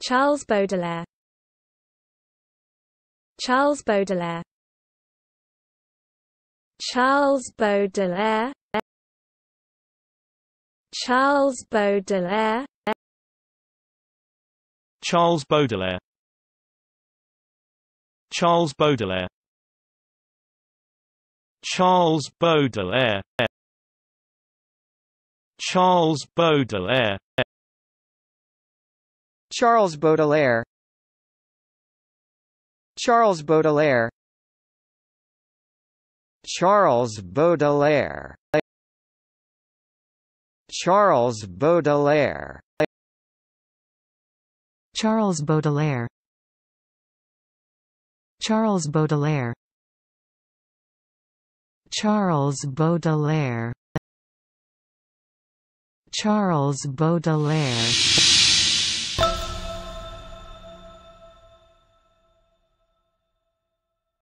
Charles Baudelaire Charles Baudelaire Charles Baudelaire Charles Baudelaire Charles Baudelaire Charles Baudelaire Charles Baudelaire Charles Baudelaire Charles Baudelaire Charles Baudelaire Charles Baudelaire Charles Baudelaire Charles Baudelaire Charles Baudelaire Charles Baudelaire Charles Baudelaire